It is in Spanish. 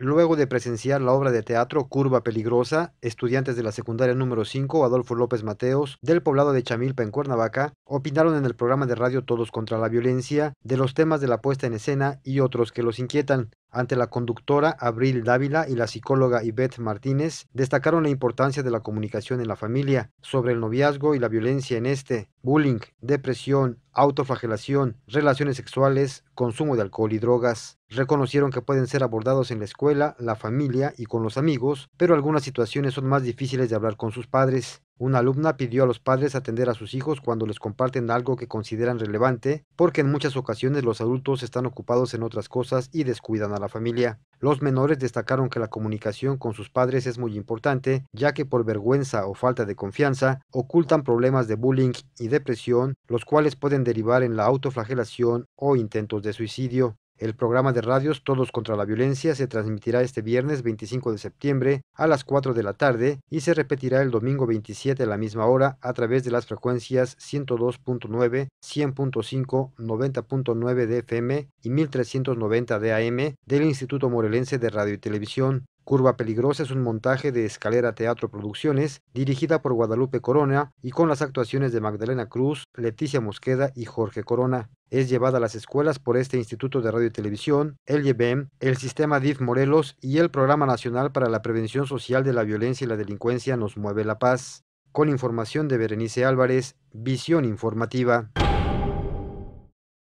Luego de presenciar la obra de teatro Curva Peligrosa, estudiantes de la secundaria número 5, Adolfo López Mateos, del poblado de Chamilpa en Cuernavaca, opinaron en el programa de radio Todos contra la Violencia de los temas de la puesta en escena y otros que los inquietan. Ante la conductora Abril Dávila y la psicóloga Yvette Martínez, destacaron la importancia de la comunicación en la familia sobre el noviazgo y la violencia en este, bullying, depresión, autofagelación, relaciones sexuales, consumo de alcohol y drogas. Reconocieron que pueden ser abordados en la escuela, la familia y con los amigos, pero algunas situaciones son más difíciles de hablar con sus padres. Una alumna pidió a los padres atender a sus hijos cuando les comparten algo que consideran relevante, porque en muchas ocasiones los adultos están ocupados en otras cosas y descuidan a la familia. Los menores destacaron que la comunicación con sus padres es muy importante, ya que por vergüenza o falta de confianza ocultan problemas de bullying y depresión, los cuales pueden derivar en la autoflagelación o intentos de suicidio. El programa de radios Todos contra la Violencia se transmitirá este viernes 25 de septiembre a las 4 de la tarde y se repetirá el domingo 27 a la misma hora a través de las frecuencias 102.9, 100.5, 90.9 de FM y 1390 de AM del Instituto Morelense de Radio y Televisión. Curva Peligrosa es un montaje de Escalera Teatro Producciones, dirigida por Guadalupe Corona y con las actuaciones de Magdalena Cruz, Leticia Mosqueda y Jorge Corona. Es llevada a las escuelas por este Instituto de Radio y Televisión, el IEBEM, el Sistema DIF Morelos y el Programa Nacional para la Prevención Social de la Violencia y la Delincuencia Nos Mueve la Paz. Con información de Berenice Álvarez, Visión Informativa.